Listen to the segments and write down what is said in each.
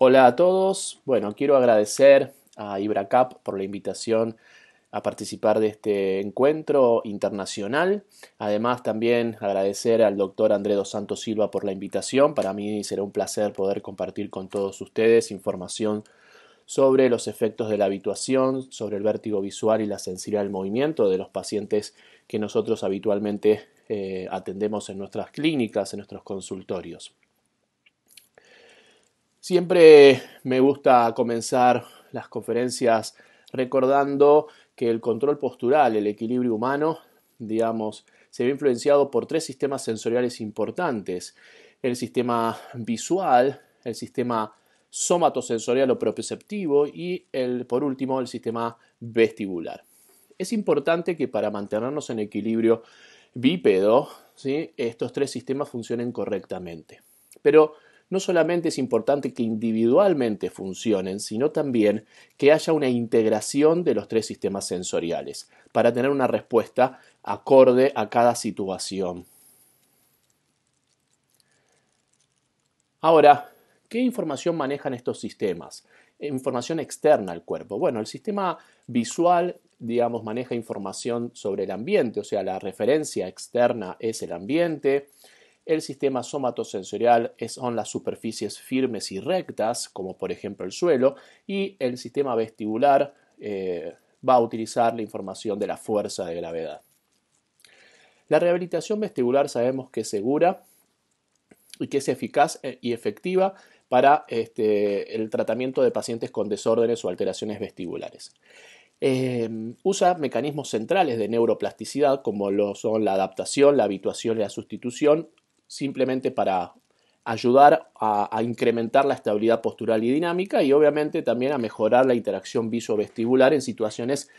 Hola a todos. Bueno, quiero agradecer a IbraCap por la invitación a participar de este encuentro internacional. Además, también agradecer al doctor Andredo Dos Santos Silva por la invitación. Para mí será un placer poder compartir con todos ustedes información sobre los efectos de la habituación, sobre el vértigo visual y la sensibilidad al movimiento de los pacientes que nosotros habitualmente eh, atendemos en nuestras clínicas, en nuestros consultorios. Siempre me gusta comenzar las conferencias recordando que el control postural, el equilibrio humano, digamos, se ve influenciado por tres sistemas sensoriales importantes. El sistema visual, el sistema somatosensorial o proprioceptivo y el, por último el sistema vestibular. Es importante que para mantenernos en equilibrio bípedo, ¿sí? estos tres sistemas funcionen correctamente. Pero no solamente es importante que individualmente funcionen, sino también que haya una integración de los tres sistemas sensoriales para tener una respuesta acorde a cada situación. Ahora, ¿qué información manejan estos sistemas? Información externa al cuerpo. Bueno, el sistema visual, digamos, maneja información sobre el ambiente, o sea, la referencia externa es el ambiente. El sistema somatosensorial son las superficies firmes y rectas, como por ejemplo el suelo, y el sistema vestibular eh, va a utilizar la información de la fuerza de gravedad. La rehabilitación vestibular sabemos que es segura y que es eficaz eh, y efectiva para este, el tratamiento de pacientes con desórdenes o alteraciones vestibulares. Em, usa mecanismos centrales de neuroplasticidad como lo son la adaptación, la habituación y la sustitución simplemente para ayudar a, incrementar la estabilidad postural y dinámica y obviamente también a mejorar la interacción viso-vestibular en situaciones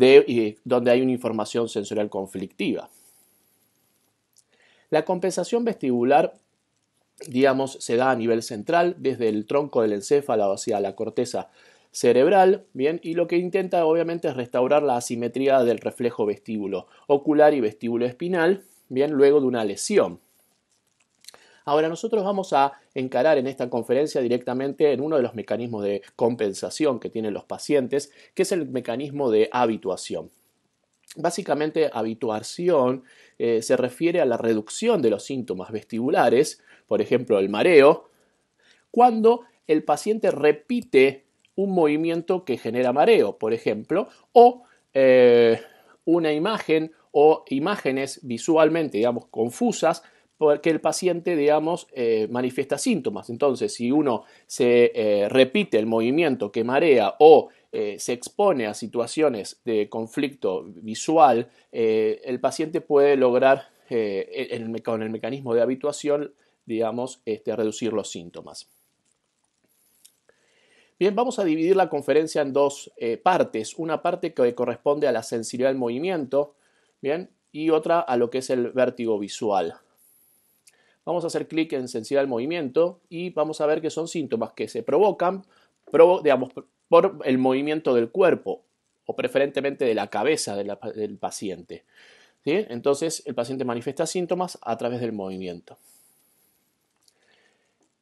eh, donde hay una información sensorial conflictiva. La compensación vestibular, digamos, se da a nivel central, desde el tronco del encéfalo hacia la corteza cerebral, bien, y lo que intenta obviamente es restaurar la asimetría del reflejo vestíbulo ocular y vestíbulo espinal, bien, luego de una lesión. Ahora nosotros vamos a encarar en esta conferencia directamente en uno de los mecanismos de compensación que tienen los pacientes, que es el mecanismo de habituación. Básicamente, habituación eh, se refiere a la reducción de los síntomas vestibulares, por ejemplo, el mareo, cuando el paciente repite un movimiento que genera mareo, por ejemplo, o eh, una imagen o imágenes visualmente, digamos, confusas porque el paciente, digamos, eh, manifiesta síntomas. Entonces, si uno se eh, repite el movimiento que marea o eh, se expone a situaciones de conflicto visual, el paciente puede lograr, e-, con el mecanismo de habituación, digamos, este, reducir los síntomas. Bien, vamos a dividir la conferencia en dos partes. Una parte que corresponde a la sensibilidad al movimiento, bien, y otra a lo que es el vértigo visual vamos a hacer clic en sensibilidad al movimiento y vamos a ver que son síntomas que se provocan, digamos, por el movimiento del cuerpo o preferentemente de la cabeza del paciente. ¿Sí? Entonces el paciente manifiesta síntomas a través del movimiento.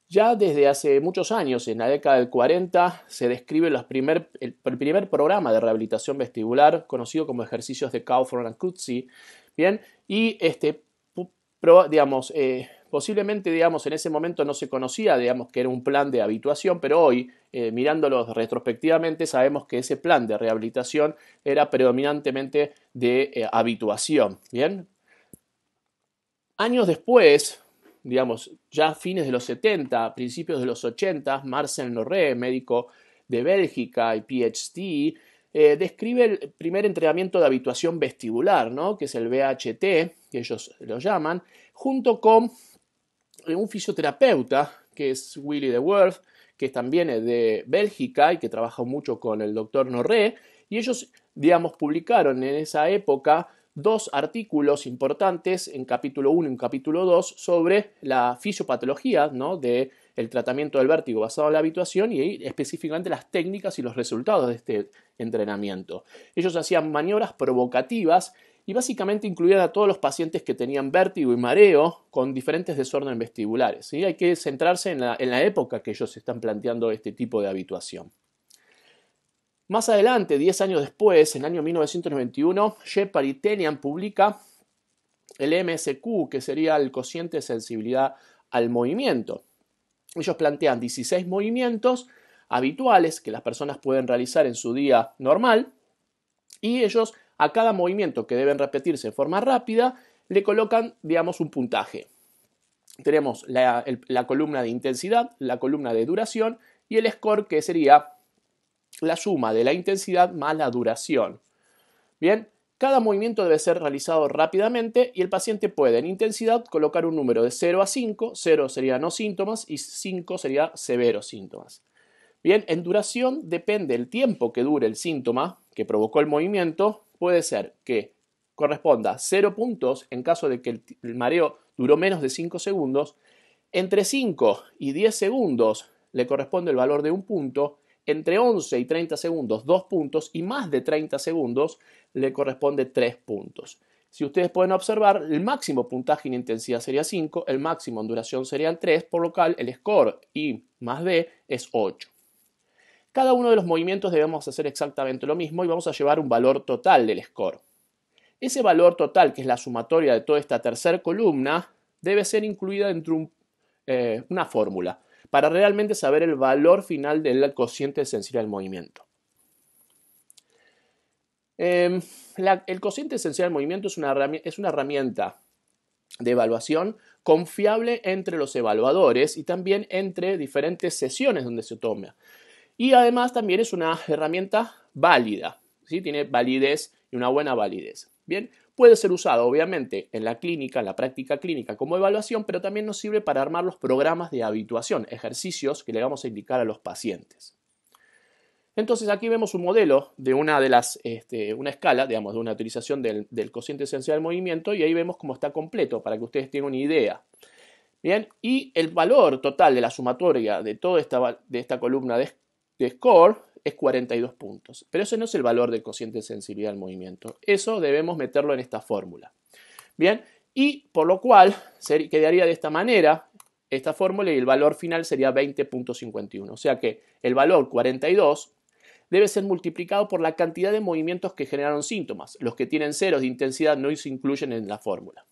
Ya desde hace muchos años, en la década del 40, se describe el, primer programa de rehabilitación vestibular conocido como ejercicios de Kaufman and ¿bien? Y este, digamos, eh, Posiblemente, digamos, en ese momento no se conocía, digamos, que era un plan de habituación, pero hoy, eh, mirándolos retrospectivamente, sabemos que ese plan de rehabilitación era predominantemente de eh, habituación. Bien. Años después, digamos, ya fines de los 70, principios de los 80, Marcel Norré, médico de Bélgica y PhD, eh, describe el primer entrenamiento de habituación vestibular, ¿no? que es el VHT que ellos lo llaman, junto con un fisioterapeuta, que es Willy de Worth, que también es eh, de Bélgica y que trabaja mucho con el doctor Norré, y ellos, digamos, publicaron en esa época dos artículos importantes en capítulo 1 y en capítulo 2 sobre la fisiopatología ¿no? del el tratamiento del vértigo basado en la habituación y específicamente las técnicas y los resultados de este entrenamiento. Ellos hacían maniobras provocativas y básicamente incluían a todos los pacientes que tenían vértigo y mareo con diferentes desórdenes vestibulares. Hay que centrarse en la, en la época que ellos están planteando este tipo de habituación. Más adelante, 10 años después, en el año 1991, Shepard y Tenian publica el MSQ, que sería el cociente de sensibilidad al movimiento. Ellos plantean 16 movimientos habituales que las personas pueden realizar en su día normal y ellos a cada movimiento que deben repetirse de forma rápida, le colocan, digamos, un puntaje. Tenemos la, columna de intensidad, la columna de duración y el score que sería la suma de la intensidad más la duración. Bien, cada movimiento debe ser realizado rápidamente y el paciente puede en intensidad colocar un número de 0 a 5, 0 sería no síntomas y 5 sería severos síntomas. Bien, en duración depende el tiempo que dure el síntoma que provocó el movimiento, puede ser que corresponda 0 puntos en caso de que el, mareo duró menos de 5 segundos, entre 5 y 10 segundos le corresponde el valor de un punto, entre 11 y 30 segundos 2 puntos y más de 30 segundos le corresponde 3 puntos. Si ustedes pueden observar, el máximo puntaje en intensidad sería 5, el máximo en duración serían 3, por lo cual el score I más b es 8. Cada uno de los movimientos debemos hacer exactamente lo mismo y vamos a llevar un valor total del score. Ese valor total, que es la sumatoria de toda esta tercera columna, debe ser incluida dentro de eh, una fórmula para realmente saber el valor final del cociente esencial del movimiento. Em, el cociente esencial del movimiento es una, es una herramienta de evaluación confiable entre los evaluadores y también entre diferentes sesiones donde se toma. Y además también es una herramienta válida, ¿sí? tiene validez y una buena validez. Bien, puede ser usado obviamente en la clínica, en la práctica clínica como evaluación, pero también nos sirve para armar los programas de habituación, ejercicios que le vamos a indicar a los pacientes. Entonces aquí vemos un modelo de una de las, este, una escala, digamos, de una utilización del, cociente esencial del movimiento y ahí vemos cómo está completo para que ustedes tengan una idea. Bien, y el valor total de la sumatoria de toda esta, de esta columna de, de score es 42 puntos. Pero eso no es el valor del cociente de sensibilidad al movimiento. Eso debemos meterlo en esta fórmula. Bien, y por lo cual quedaría de esta manera esta fórmula y el valor final sería 20.51. O sea que el valor 42 debe ser multiplicado por la cantidad de movimientos que generaron síntomas. Los que tienen ceros de intensidad no se incluyen en la fórmula.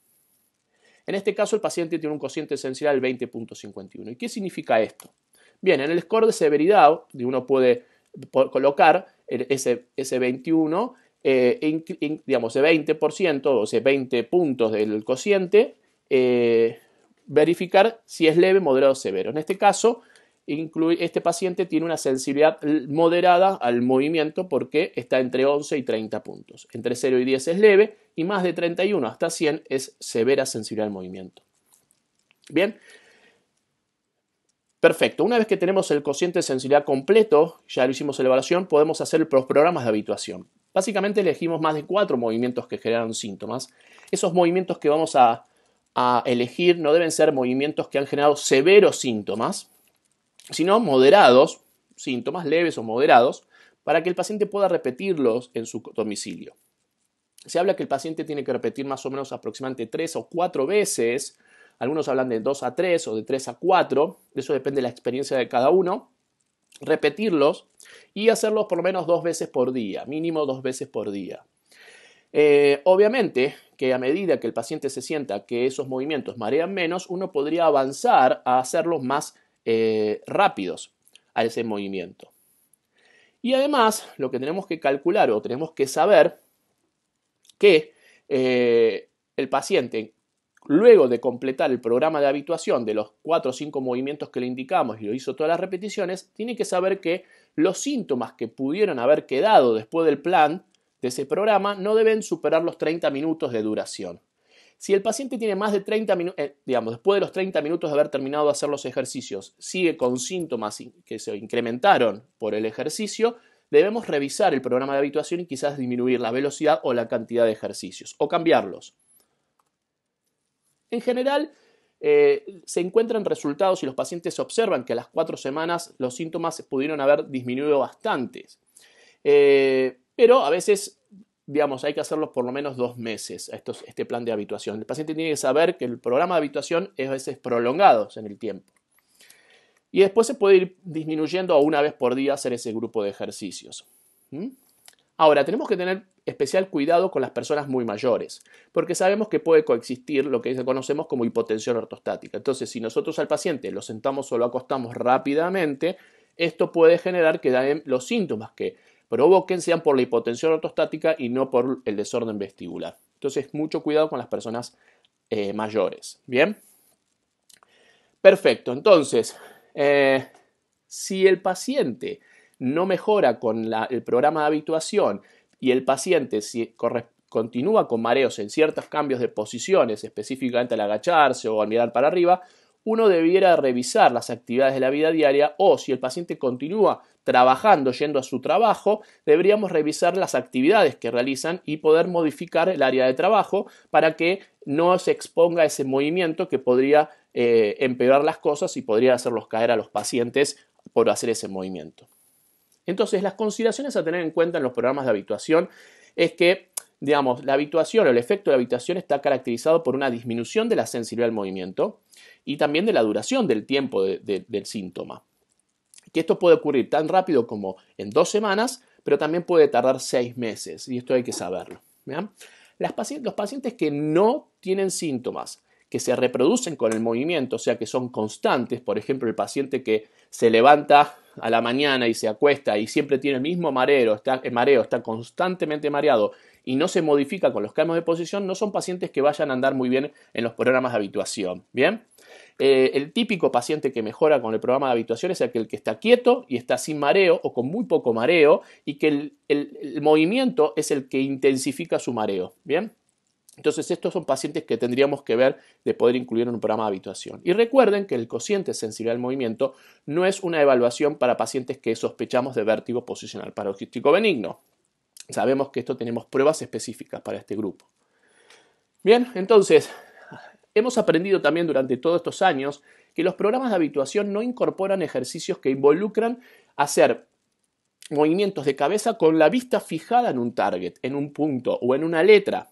En este caso el paciente tiene un cociente de del 20.51. ¿Y qué significa esto? Bien, en el score de severidad, uno puede colocar ese, 21, eh, digamos, ese 20%, o sea, 20 puntos del cociente, eh, verificar si es leve, moderado o severo. En este caso, este paciente tiene una sensibilidad moderada al movimiento porque está entre 11 y 30 puntos. Entre 0 y 10 es leve y más de 31 hasta 100 es severa sensibilidad al movimiento. Bien, Perfecto, una vez que tenemos el cociente de sensibilidad completo, ya lo hicimos la evaluación, podemos hacer los programas de habituación. Básicamente elegimos más de cuatro movimientos que generaron síntomas. Esos movimientos que vamos a, a elegir no deben ser movimientos que han generado severos síntomas, sino moderados, síntomas leves o moderados, para que el paciente pueda repetirlos en su domicilio. Se habla que el paciente tiene que repetir más o menos aproximadamente tres o cuatro veces algunos hablan de 2 a 3 o de 3 a 4, eso depende de la experiencia de cada uno. Repetirlos y hacerlos por lo menos dos veces por día, mínimo dos veces por día. Eh, obviamente que a medida que el paciente se sienta que esos movimientos marean menos, uno podría avanzar a hacerlos más eh, rápidos a ese movimiento. Y además, lo que tenemos que calcular o tenemos que saber que eh, el paciente Luego de completar el programa de habituación de los 4 o 5 movimientos que le indicamos y lo hizo todas las repeticiones, tiene que saber que los síntomas que pudieron haber quedado después del plan de ese programa no deben superar los 30 minutos de duración. Si el paciente tiene más de 30 minutos, eh, digamos, después de los 30 minutos de haber terminado de hacer los ejercicios, sigue con síntomas que se incrementaron por el ejercicio, debemos revisar el programa de habituación y quizás disminuir la velocidad o la cantidad de ejercicios o cambiarlos. En general, eh, se encuentran resultados y los pacientes observan que a las cuatro semanas los síntomas pudieron haber disminuido bastante. Eh, pero a veces, digamos, hay que hacerlo por lo menos dos meses, este plan de habituación. El paciente tiene que saber que el programa de habituación es a veces prolongado en el tiempo. Y después se puede ir disminuyendo a una vez por día hacer ese grupo de ejercicios. ¿Mm? Ahora, tenemos que tener especial cuidado con las personas muy mayores, porque sabemos que puede coexistir lo que conocemos como hipotensión ortostática. Entonces, si nosotros al paciente lo sentamos o lo acostamos rápidamente, esto puede generar que los síntomas que provoquen sean por la hipotensión ortostática y no por el desorden vestibular. Entonces, mucho cuidado con las personas eh, mayores. Bien. Perfecto. Entonces, eh, si el paciente no mejora con el programa de habituación y el paciente si continúa con mareos en ciertos cambios de posiciones, específicamente al agacharse o al mirar para arriba, uno debiera revisar las actividades de la vida diaria o si el paciente continúa trabajando, yendo a su trabajo, deberíamos revisar las actividades que realizan y poder modificar el área de trabajo para que no se exponga a ese movimiento que podría eh, empeorar las cosas y podría hacerlos caer a los pacientes por hacer ese movimiento. Entonces, las consideraciones a tener en cuenta en los programas de habituación es que, digamos, la habituación o el efecto de habituación está caracterizado por una disminución de la sensibilidad al movimiento y también de la duración del tiempo del síntoma. Que esto puede ocurrir tan rápido como en dos semanas, pero también puede tardar seis meses, y esto hay que saberlo. los pacientes que no tienen síntomas, que se reproducen con el movimiento, o sea que son constantes, por ejemplo, el paciente que se levanta a la mañana y se acuesta y siempre tiene el mismo mareo, está, mareo, está constantemente mareado y no se modifica con los cambios de posición, no son pacientes que vayan a andar muy bien en los programas de habituación. Bien, eh, el típico paciente que mejora con el programa de habituación es aquel que está quieto y está sin mareo o con muy poco mareo y que el, el movimiento es el que intensifica su mareo. Bien. Entonces, estos son pacientes que tendríamos que ver de poder incluir en un programa de habituación. Y recuerden que el cociente sensible al movimiento no es una evaluación para pacientes que sospechamos de vértigo posicional paroxístico benigno. Sabemos que esto tenemos pruebas específicas para este grupo. Bien, entonces, hemos aprendido también durante todos estos años que los programas de habituación no incorporan ejercicios que involucran hacer movimientos de cabeza con la vista fijada en un target, en un punto o en una letra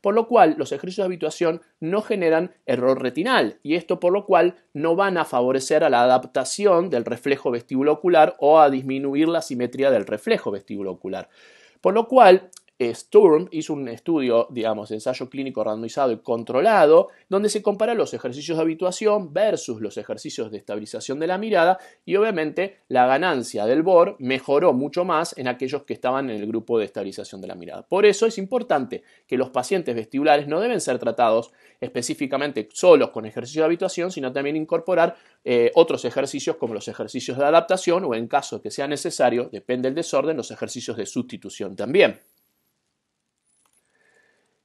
por lo cual los ejercicios de habituación no generan error retinal y esto por lo cual no van a favorecer a la adaptación del reflejo vestíbulo ocular o a disminuir la simetría del reflejo ocular. Por lo cual, Sturm hizo un estudio, digamos, ensayo clínico randomizado y controlado, donde se compara los ejercicios de habituación versus los ejercicios de estabilización de la mirada y obviamente la ganancia del BOR mejoró mucho más en aquellos que estaban en el grupo de estabilización de la mirada. Por eso es importante que los pacientes vestibulares no deben ser tratados específicamente solos con ejercicio de habituación, sino también incorporar eh, otros ejercicios como los ejercicios de adaptación o en caso que sea necesario, depende del desorden, los ejercicios de sustitución también.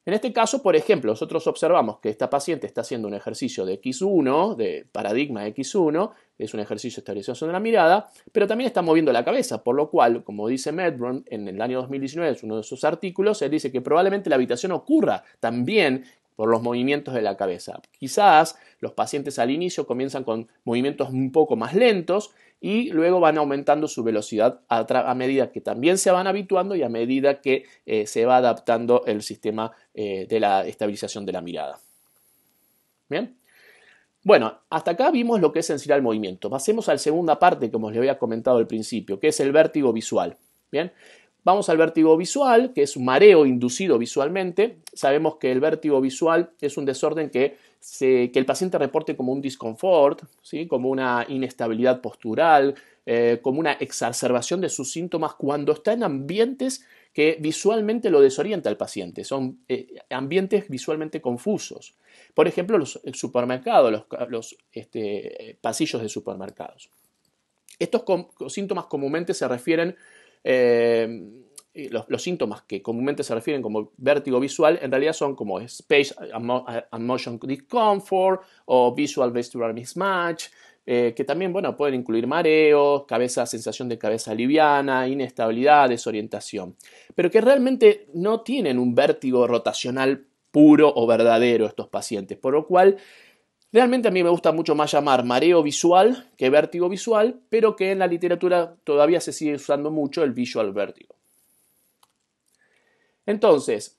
En este caso, por ejemplo, nosotros observamos que esta paciente está haciendo un ejercicio de X1, de paradigma X1, es un ejercicio de estabilización de la mirada, pero también está moviendo la cabeza, por lo cual, como dice Medron en el año 2019, es uno de sus artículos, él dice que probablemente la habitación ocurra también por los movimientos de la cabeza. Quizás los pacientes al inicio comienzan con movimientos un poco más lentos y luego van aumentando su velocidad a, medida que también se van habituando y a medida que eh, se va adaptando el sistema eh, de la estabilización de la mirada. Bien. Bueno, hasta acá vimos lo que es en el movimiento. Pasemos a la segunda parte, como les había comentado al principio, que es el vértigo visual. Bien, Vamos al vértigo visual, que es mareo inducido visualmente. Sabemos que el vértigo visual es un desorden que, el paciente reporte como un disconfort, ¿sí? como una inestabilidad postural, eh, como una exacerbación de sus síntomas cuando está en ambientes que visualmente lo desorienta al paciente. Son eh, ambientes visualmente confusos. Por ejemplo, los supermercados, los, este, eh, pasillos de supermercados. Estos síntomas comúnmente se refieren eh, los, síntomas que comúnmente se refieren como vértigo visual, en realidad son como space and motion discomfort o visual vestibular mismatch, eh, que también bueno, pueden incluir mareos, cabeza, sensación de cabeza liviana, inestabilidad, desorientación, pero que realmente no tienen un vértigo rotacional puro o verdadero estos pacientes, por lo cual Realmente a mí me gusta mucho más llamar mareo visual que vértigo visual, pero que en la literatura todavía se sigue usando mucho el visual vértigo. Entonces,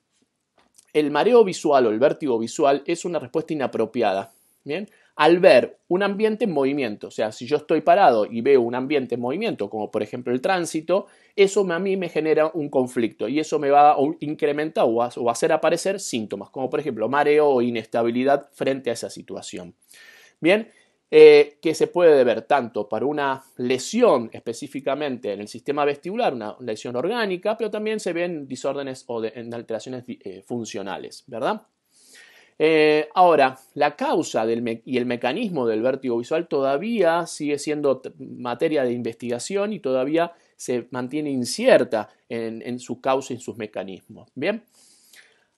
el mareo visual o el vértigo visual es una respuesta inapropiada. Bien, al ver un ambiente en movimiento. O sea, si yo estoy parado y veo un ambiente en movimiento, como por ejemplo el tránsito, eso a mí me genera un conflicto y eso me va a incrementar o va a hacer aparecer síntomas, como por ejemplo mareo o inestabilidad frente a esa situación. Bien, eh, que se puede ver tanto para una lesión específicamente en el sistema vestibular, una lesión orgánica, pero también se ven disórdenes o en alteraciones eh, funcionales, ¿verdad? Eh, ahora, la causa y el mecanismo del vértigo visual todavía sigue siendo materia de investigación y todavía se mantiene incierta en, su causa y en sus mecanismos. Bien,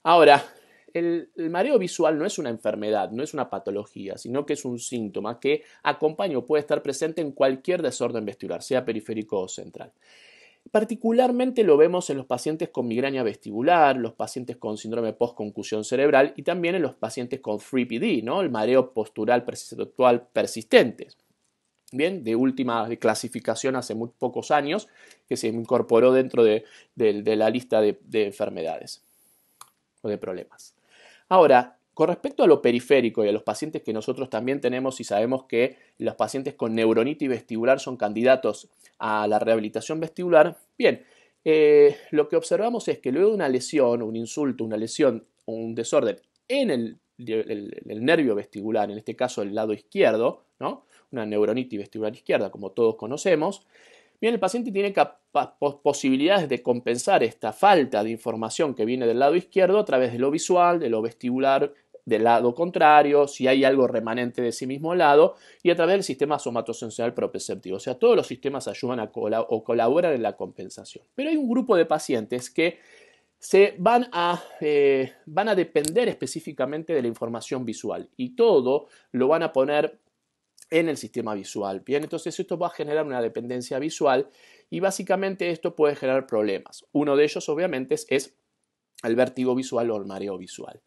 ahora, el, el, mareo visual no es una enfermedad, no es una patología, sino que es un síntoma que acompaña o puede estar presente en cualquier desorden vestibular, sea periférico o central. Particularmente lo vemos en los pacientes con migraña vestibular, los pacientes con síndrome postconcusión cerebral y también en los pacientes con 3PD, ¿no? el mareo postural perceptual persistente. Bien, de última clasificación hace muy pocos años que se incorporó dentro de, la lista de enfermedades o de problemas. Ahora, con respecto a lo periférico y a los pacientes que nosotros también tenemos y sabemos que los pacientes con neuronitis vestibular son candidatos a la rehabilitación vestibular, bien, eh, lo que observamos es que luego de una lesión, un insulto, una lesión o un desorden en el, nervio vestibular, en este caso el lado izquierdo, ¿no? una neuronitis vestibular izquierda, como todos conocemos, bien, el paciente tiene posibilidades de compensar esta falta de información que viene del lado izquierdo a través de lo visual, de lo vestibular, del lado contrario, si hay algo remanente de sí mismo lado, y a través del sistema somatosensorial propioceptivo. O sea, todos los sistemas ayudan a o colaboran en la compensación. Pero hay un grupo de pacientes que se van a, eh, van a depender específicamente de la información visual y todo lo van a poner en el sistema visual. Bien, entonces esto va a generar una dependencia visual y básicamente esto puede generar problemas. Uno de ellos obviamente es el vértigo visual o el mareo visual.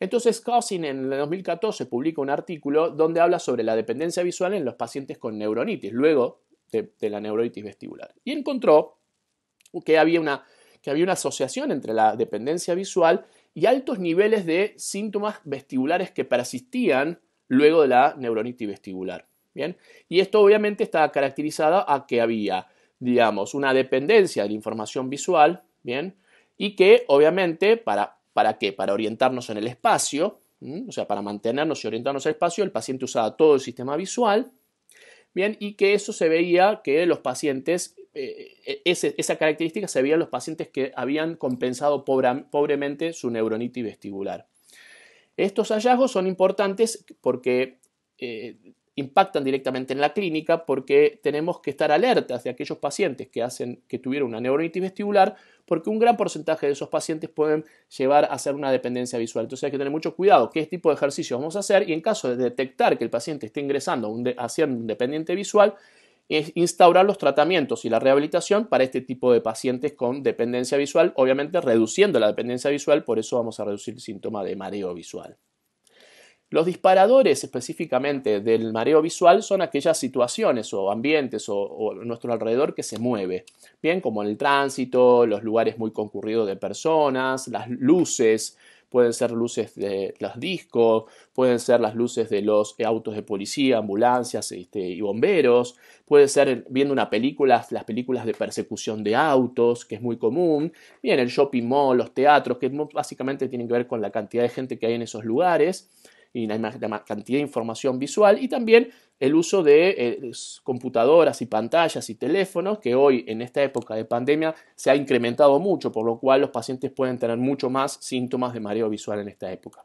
Entonces Cousin en el 2014 publica un artículo donde habla sobre la dependencia visual en los pacientes con neuronitis, luego de, la neuronitis vestibular. Y encontró que había, una, que había una asociación entre la dependencia visual y altos niveles de síntomas vestibulares que persistían luego de la neuronitis vestibular. ¿Bien? Y esto obviamente estaba caracterizado a que había, digamos, una dependencia de la información visual, ¿bien? Y que obviamente para ¿Para qué? Para orientarnos en el espacio, o sea, para mantenernos y orientarnos en el espacio, el paciente usaba todo el sistema visual, bien, y que eso se veía que los pacientes, eh, e, esa característica se veía en los pacientes que habían compensado pobremente su neuronitis vestibular. Estos hallazgos son importantes porque eh, impactan directamente en la clínica porque tenemos que estar alertas de aquellos pacientes que hacen que tuvieron una neuronitis vestibular porque un gran porcentaje de esos pacientes pueden llevar a ser una dependencia visual. Entonces hay que tener mucho cuidado qué tipo de ejercicio vamos a hacer y en caso de detectar que el paciente esté ingresando a, un un dependiente visual, es instaurar los tratamientos y la rehabilitación para este tipo de pacientes con dependencia visual, obviamente reduciendo la dependencia visual, por eso vamos a reducir el síntoma de mareo visual. Los disparadores específicamente del mareo visual son aquellas situaciones o ambientes o, nuestro alrededor que se mueve, bien como en el tránsito, los lugares muy concurridos de personas, las luces, pueden ser luces de los discos, pueden ser las luces de los autos de policía, ambulancias este, y bomberos, puede ser viendo una película, las películas de persecución de autos, que es muy común, bien el shopping mall, los teatros, que básicamente tienen que ver con la cantidad de gente que hay en esos lugares y la, cantidad de información visual y también el uso de eh, computadoras y pantallas y teléfonos, que hoy en esta época de pandemia se ha incrementado mucho, por lo cual los pacientes pueden tener mucho más síntomas de mareo visual en esta época.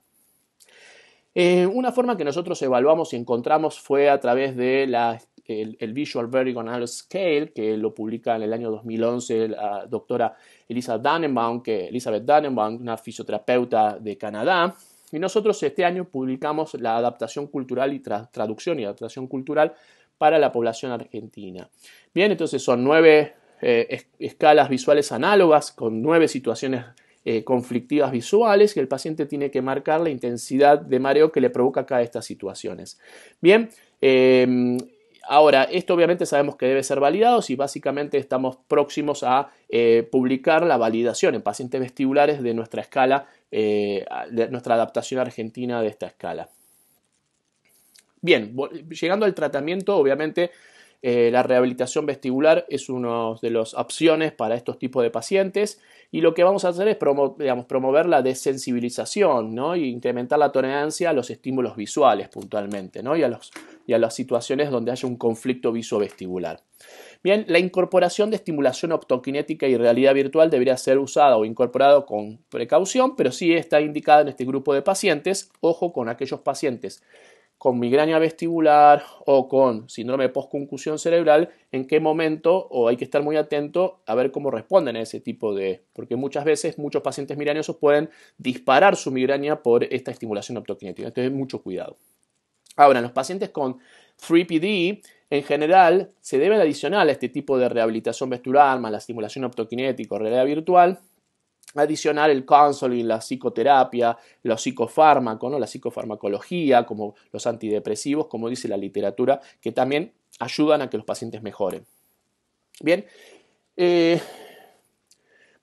Eh, una forma que nosotros evaluamos y encontramos fue a través de la el, Visual Vertigonal Scale, que lo publica en el año 2011 la doctora Elizabeth Dannenbaum, que, Elizabeth Dannenbaum, una fisioterapeuta de Canadá, y nosotros este año publicamos la adaptación cultural y traducción y adaptación cultural para la población argentina. Bien, entonces son nueve eh, escalas visuales análogas con nueve situaciones eh, conflictivas visuales que el paciente tiene que marcar la intensidad de mareo que le provoca cada de estas situaciones. Bien, em, Ahora, esto obviamente sabemos que debe ser validado y básicamente estamos próximos a eh, publicar la validación en pacientes vestibulares de nuestra escala, eh, de nuestra adaptación argentina de esta escala. Bien, llegando al tratamiento, obviamente eh, la rehabilitación vestibular es una de las opciones para estos tipos de pacientes y lo que vamos a hacer es promover la desensibilización e incrementar la tolerancia a los estímulos visuales puntualmente y, a las situaciones donde haya un conflicto visovestibular. Bien, la incorporación de estimulación optoquinética y realidad virtual debería ser usada o incorporada con precaución, pero sí está indicada en este grupo de pacientes. Ojo con aquellos pacientes con migraña vestibular o con síndrome de postconcusión cerebral, en qué momento o hay que estar muy atento a ver cómo responden a ese tipo de... porque muchas veces muchos pacientes migrañosos pueden disparar su migraña por esta estimulación optokinética. Entonces, mucho cuidado. Ahora, los pacientes con 3PD, en general, se deben adicionar a este tipo de rehabilitación vestibular, más la estimulación optokinética o realidad virtual, adicionar el counseling, la psicoterapia, los psicofármacos, la psicofarmacología, como los antidepresivos, como dice la literatura, que también ayudan a que los pacientes mejoren. Bien, eh,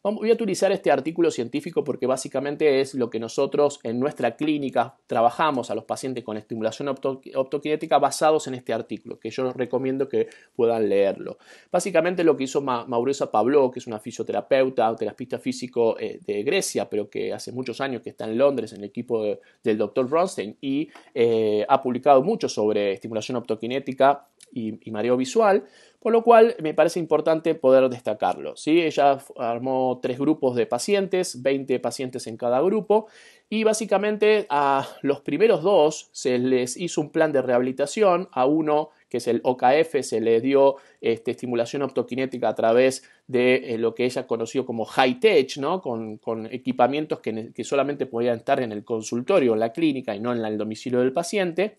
Voy a utilizar este artículo científico porque básicamente es lo que nosotros en nuestra clínica trabajamos a los pacientes con estimulación optoquinética basados en este artículo, que yo recomiendo que puedan leerlo. Básicamente lo que hizo Mauricio Pablo, que es una fisioterapeuta, terapista físico eh, de Grecia, pero que hace muchos años que está en Londres en el equipo del doctor Bronstein, y eh, ha publicado mucho sobre estimulación optoquinética y mareo visual. Por lo cual me parece importante poder destacarlo. ¿sí? Ella armó tres grupos de pacientes, 20 pacientes en cada grupo, y básicamente a los primeros dos se les hizo un plan de rehabilitación, a uno que es el OKF, se le dio este, estimulación optoquinética a través de eh, lo que ella conoció como high tech, ¿no? con, equipamientos que, que solamente podían estar en el consultorio, en la clínica y no en el domicilio del paciente.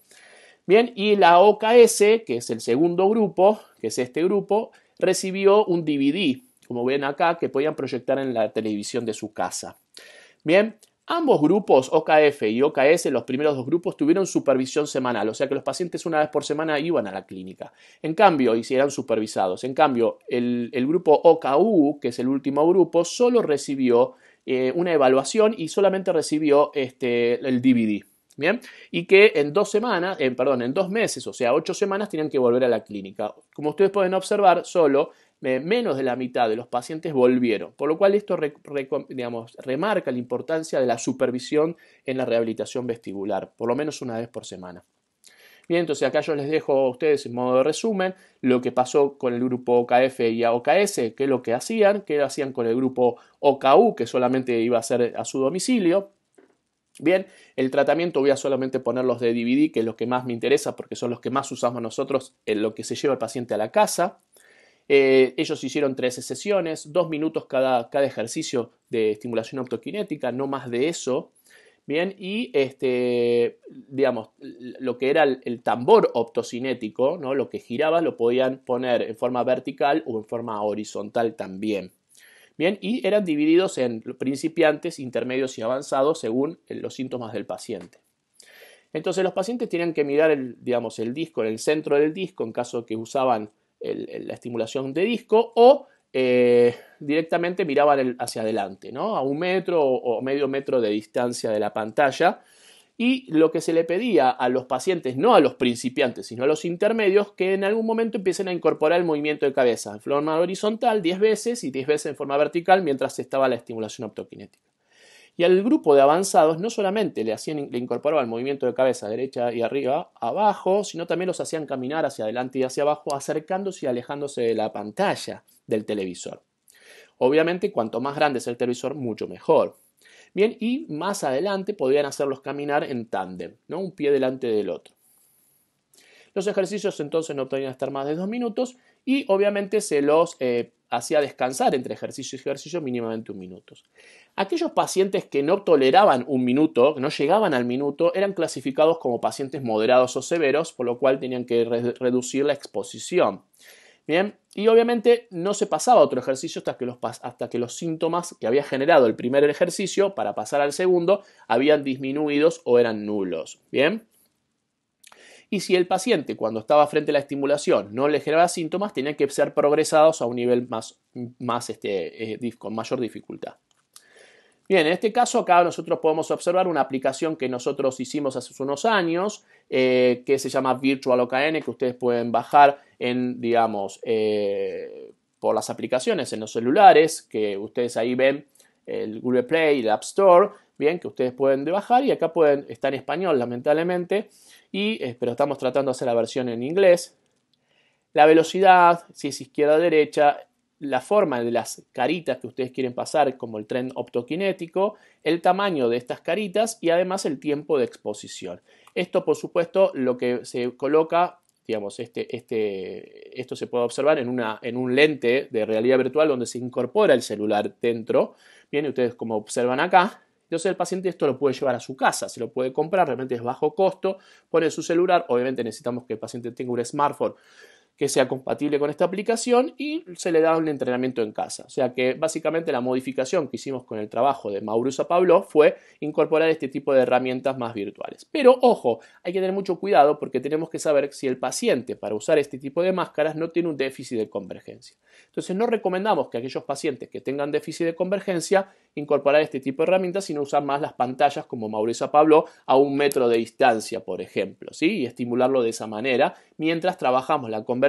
Bien, y la OKS, que es el segundo grupo, que es este grupo, recibió un DVD, como ven acá, que podían proyectar en la televisión de su casa. Bien, ambos grupos, OKF y OKS, los primeros dos grupos, tuvieron supervisión semanal, o sea que los pacientes una vez por semana iban a la clínica. En cambio, y si eran supervisados. En cambio, el, grupo OKU, que es el último grupo, solo recibió eh, una evaluación y solamente recibió este, el DVD. ¿bien? Y que en dos semanas, en, perdón, en dos meses, o sea, ocho semanas, tenían que volver a la clínica. Como ustedes pueden observar, solo eh, menos de la mitad de los pacientes volvieron, por lo cual esto remarca la importancia de la supervisión en la rehabilitación vestibular, por lo menos una vez por semana. Bien, entonces acá yo les dejo a ustedes en modo de resumen lo que pasó con el grupo OKF y AOKS, qué es lo que hacían, qué hacían con el grupo OKU, que solamente iba a ser a su domicilio, Bien, el tratamiento voy a solamente poner los de DVD, que es lo que más me interesa porque son los que más usamos nosotros en lo que se lleva el paciente a la casa. Eh, ellos hicieron 13 sesiones, dos minutos cada, ejercicio de estimulación optoquinética, no más de eso. Bien, y este, digamos, lo que era el, tambor optocinético, ¿no? lo que giraba, lo podían poner en forma vertical o en forma horizontal también y eran divididos en principiantes, intermedios y avanzados según los síntomas del paciente. Entonces los pacientes tenían que mirar el, disco en el centro del disco en caso que usaban la estimulación de disco o eh, directamente miraban hacia adelante, ¿no? a un metro o medio metro de distancia de la pantalla y lo que se le pedía a los pacientes, no a los principiantes, sino a los intermedios, que en algún momento empiecen a incorporar el movimiento de cabeza en forma horizontal 10 veces y 10 veces en forma vertical mientras estaba la estimulación optoquinética. Y al grupo de avanzados no solamente le, hacían, le incorporaban el movimiento de cabeza derecha y arriba, abajo, sino también los hacían caminar hacia adelante y hacia abajo, acercándose y alejándose de la pantalla del televisor. Obviamente, cuanto más grande es el televisor, mucho mejor. Bien, y más adelante podían hacerlos caminar en tándem, ¿no? un pie delante del otro. Los ejercicios entonces no podían estar más de dos minutos y obviamente se los eh, hacía descansar entre ejercicio y ejercicio mínimamente un minuto. Aquellos pacientes que no toleraban un minuto, que no llegaban al minuto, eran clasificados como pacientes moderados o severos, por lo cual tenían que reducir la exposición y obviamente no se pasaba a otro ejercicio hasta que, los, hasta que los síntomas que había generado el primer ejercicio para pasar al segundo habían disminuido o eran nulos. Bien. Y si el paciente cuando estaba frente a la estimulación no le generaba síntomas, tenían que ser progresados a un nivel más, este, eh, con mayor dificultad. Bien, en este caso acá nosotros podemos observar una aplicación que nosotros hicimos hace unos años, eh, que se llama Virtual OKN, que ustedes pueden bajar en, digamos, eh, por las aplicaciones en los celulares, que ustedes ahí ven el Google Play y el App Store, bien, que ustedes pueden bajar y acá pueden, estar en español lamentablemente, y, eh, pero estamos tratando de hacer la versión en inglés. La velocidad, si es izquierda-derecha, la forma de las caritas que ustedes quieren pasar, como el tren optokinético, el tamaño de estas caritas y además el tiempo de exposición. Esto, por supuesto, lo que se coloca, digamos, este, este, esto se puede observar en, una, en un lente de realidad virtual donde se incorpora el celular dentro. Bien, ustedes como observan acá, entonces el paciente esto lo puede llevar a su casa, se lo puede comprar, realmente es bajo costo, pone su celular, obviamente necesitamos que el paciente tenga un smartphone que sea compatible con esta aplicación y se le da un entrenamiento en casa. O sea que básicamente la modificación que hicimos con el trabajo de Mauricio Pablo fue incorporar este tipo de herramientas más virtuales. Pero ojo, hay que tener mucho cuidado porque tenemos que saber si el paciente para usar este tipo de máscaras no tiene un déficit de convergencia. Entonces no recomendamos que aquellos pacientes que tengan déficit de convergencia incorporar este tipo de herramientas, sino usar más las pantallas como Mauricio Pablo a un metro de distancia, por ejemplo, ¿sí? y estimularlo de esa manera mientras trabajamos la convergencia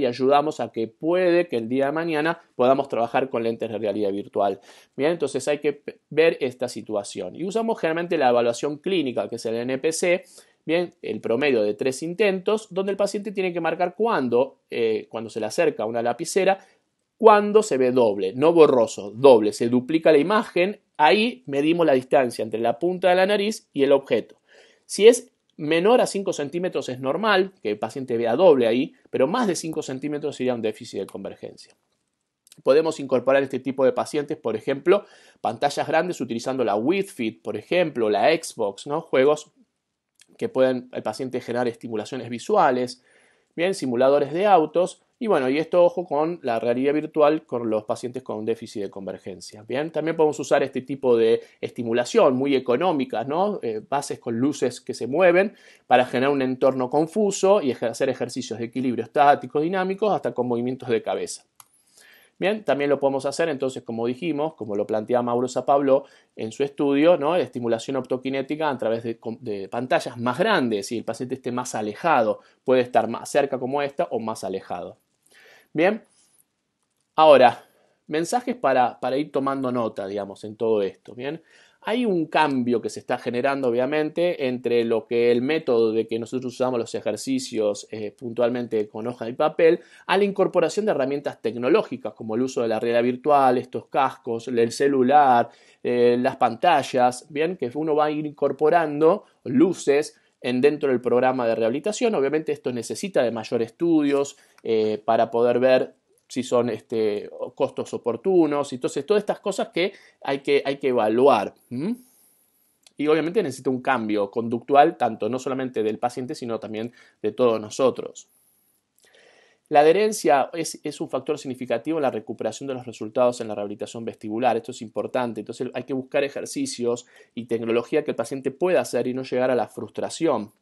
y ayudamos a que puede que el día de mañana podamos trabajar con lentes de realidad virtual. Bien, entonces hay que ver esta situación. Y usamos generalmente la evaluación clínica, que es el NPC, bien, el promedio de tres intentos, donde el paciente tiene que marcar cuándo, eh, cuando se le acerca una lapicera, cuando se ve doble, no borroso, doble, se duplica la imagen, ahí medimos la distancia entre la punta de la nariz y el objeto. Si es Menor a 5 centímetros es normal, que el paciente vea doble ahí, pero más de 5 centímetros sería un déficit de convergencia. Podemos incorporar este tipo de pacientes, por ejemplo, pantallas grandes utilizando la WithFit, por ejemplo, la Xbox, ¿no? Juegos que pueden el paciente generar estimulaciones visuales, bien, simuladores de autos, y bueno, y esto ojo con la realidad virtual con los pacientes con déficit de convergencia. Bien, también podemos usar este tipo de estimulación muy económica, ¿no? Eh, bases con luces que se mueven para generar un entorno confuso y hacer ejercicios de equilibrio estático, dinámicos, hasta con movimientos de cabeza. Bien, también lo podemos hacer entonces, como dijimos, como lo plantea Mauro Pablo en su estudio, ¿no? estimulación optokinética a través de, de, pantallas más grandes, si el paciente esté más alejado, puede estar más cerca como esta o más alejado. Bien, ahora, mensajes para, para ir tomando nota, digamos, en todo esto. Bien, hay un cambio que se está generando, obviamente, entre lo que el método de que nosotros usamos los ejercicios eh, puntualmente con hoja y papel, a la incorporación de herramientas tecnológicas como el uso de la realidad virtual, estos cascos, el celular, eh, las pantallas, bien, que uno va a ir incorporando luces en dentro del programa de rehabilitación. Obviamente esto necesita de mayor estudios, eh, para poder ver si son este, costos oportunos. Entonces, todas estas cosas que hay que, evaluar. Y obviamente necesita un cambio conductual, tanto no solamente del paciente, sino también de todos nosotros. La adherencia es, es, un factor significativo en la recuperación de los resultados en la rehabilitación vestibular. Esto es importante. Entonces hay que buscar ejercicios y tecnología que el paciente pueda hacer y no llegar a la frustración.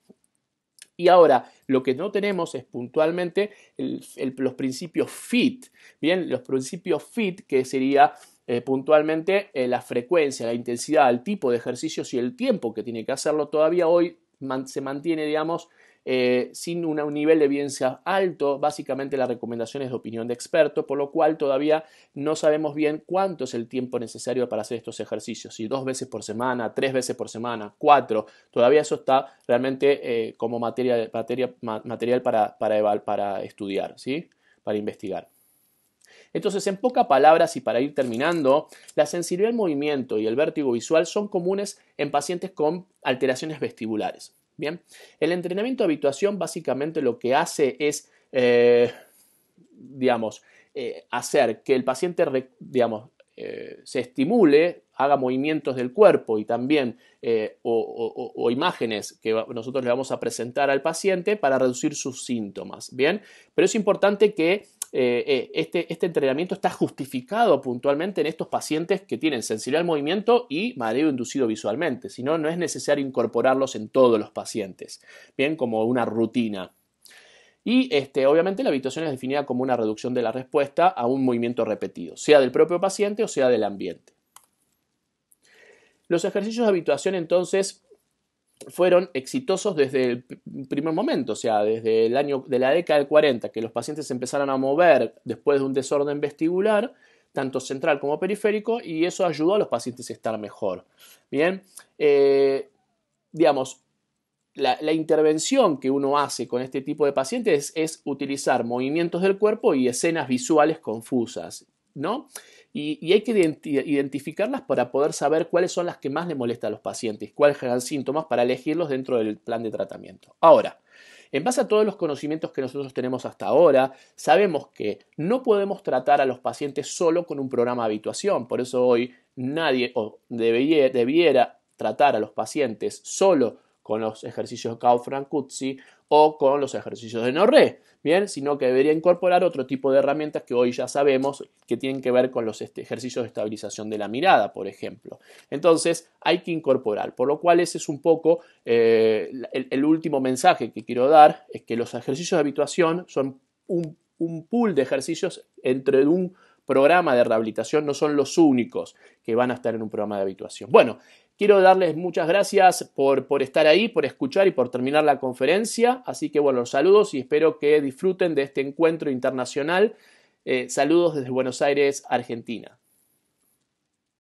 Y ahora, lo que no tenemos es puntualmente los principios fit, ¿bien? Los principios fit que sería eh, puntualmente eh, la frecuencia, la intensidad, el tipo de ejercicios y el tiempo que tiene que hacerlo. Todavía hoy se mantiene, digamos, eh, sin un nivel de evidencia alto. Básicamente la recomendación es de opinión de experto, por lo cual todavía no sabemos bien cuánto es el tiempo necesario para hacer estos ejercicios. Si dos veces por semana, tres veces por semana, cuatro, todavía eso está realmente eh, como material para, para estudiar, ¿sí? para investigar. Entonces, en pocas palabras y para ir terminando, la sensibilidad al movimiento y el vértigo visual son comunes en pacientes con alteraciones vestibulares. Bien, el entrenamiento de habituación básicamente lo que hace es, eh, digamos, eh, hacer que el paciente, eh, se estimule, haga movimientos del cuerpo y también o, o, imágenes que nosotros le vamos a presentar al paciente para reducir sus síntomas. Bien, pero es importante que eh, eh, este, este entrenamiento está justificado puntualmente en estos pacientes que tienen sensibilidad al movimiento y mareo inducido visualmente, si no, no es necesario incorporarlos en todos los pacientes, bien como una rutina. Y este, obviamente la habituación es definida como una reducción de la respuesta a un movimiento repetido, sea del propio paciente o sea del ambiente. Los ejercicios de habituación entonces fueron exitosos desde el primer momento, o sea, desde el año de la década del 40, que los pacientes empezaron a mover después de un desorden vestibular, tanto central como periférico, y eso ayudó a los pacientes a estar mejor. Bien, eh, digamos, la, intervención que uno hace con este tipo de pacientes es, es utilizar movimientos del cuerpo y escenas visuales confusas, ¿no? Y, hay que identificarlas para poder saber cuáles son las que más le molestan a los pacientes, cuáles generan síntomas para elegirlos dentro del plan de tratamiento. Ahora, en base a todos los conocimientos que nosotros tenemos hasta ahora, sabemos que no podemos tratar a los pacientes solo con un programa de habituación. Por eso hoy nadie o debiera, debiera tratar a los pacientes solo con los ejercicios Kaufmann kutzi o con los ejercicios de Norré, ¿bien? Sino que debería incorporar otro tipo de herramientas que hoy ya sabemos que tienen que ver con los este, ejercicios de estabilización de la mirada, por ejemplo. Entonces, hay que incorporar, por lo cual ese es un poco eh, el, último mensaje que quiero dar, es que los ejercicios de habituación son un, un pool de ejercicios entre un programa de rehabilitación no son los únicos que van a estar en un programa de habituación. Bueno, Quiero darles muchas gracias por, estar ahí, por escuchar y por terminar la conferencia. Así que bueno, saludos y espero que disfruten de este encuentro internacional. Eh, saludos desde Buenos Aires, Argentina.